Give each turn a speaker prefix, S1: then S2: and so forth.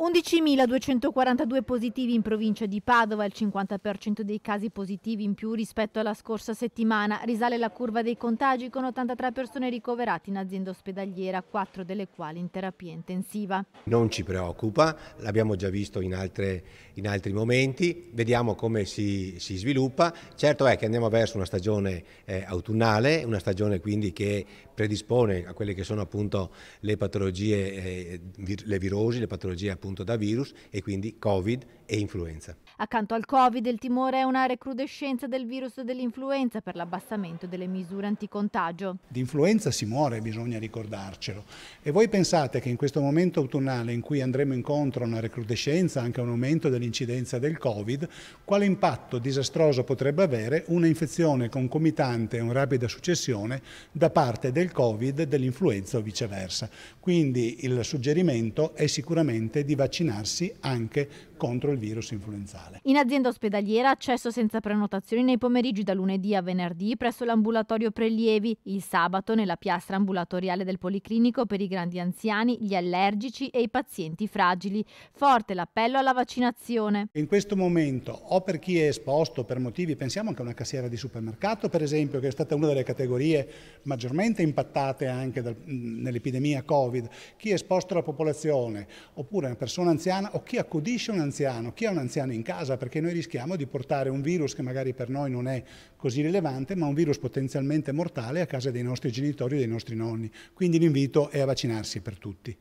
S1: 11.242 positivi in provincia di Padova, il 50% dei casi positivi in più rispetto alla scorsa settimana. Risale la curva dei contagi con 83 persone ricoverate in azienda ospedaliera, 4 delle quali in terapia intensiva.
S2: Non ci preoccupa, l'abbiamo già visto in, altre, in, altri momenti, vediamo come si, si, sviluppa. Certo è che andiamo verso una stagione eh, autunnale, una stagione quindi che predispone a quelle che sono appunto le patologie, eh, le virosi, le patologie appunto appunto da virus e quindi Covid e influenza.
S1: Accanto al Covid il timore è una recrudescenza del virus dell'influenza per l'abbassamento delle misure anticontagio.
S3: Di influenza si muore, bisogna ricordarcelo. E voi pensate che in questo momento autunnale in cui andremo incontro a una recrudescenza, anche a un aumento dell'incidenza del Covid, quale impatto disastroso potrebbe avere una infezione concomitante e una rapida successione da parte del Covid, dell'influenza o viceversa. Quindi il suggerimento è sicuramente di di vaccinarsi anche contro il virus influenzale.
S1: In azienda ospedaliera accesso senza prenotazioni nei pomeriggi da lunedì a venerdì presso l'ambulatorio Prelievi, il sabato nella piastra ambulatoriale del Policlinico per i grandi anziani, gli allergici e i pazienti fragili. Forte l'appello alla vaccinazione.
S3: In questo momento o per chi è esposto per motivi, pensiamo anche a una cassiera di supermercato per esempio, che è stata una delle categorie maggiormente impattate anche nell'epidemia Covid, chi è esposto alla popolazione oppure una persona anziana o chi accudisce un anziano anziano? Chi ha un anziano in casa? Perché noi rischiamo di portare un virus che magari per noi non è così rilevante, ma un virus potenzialmente mortale a casa dei
S1: nostri genitori e dei nostri nonni. Quindi l'invito è a vaccinarsi per tutti.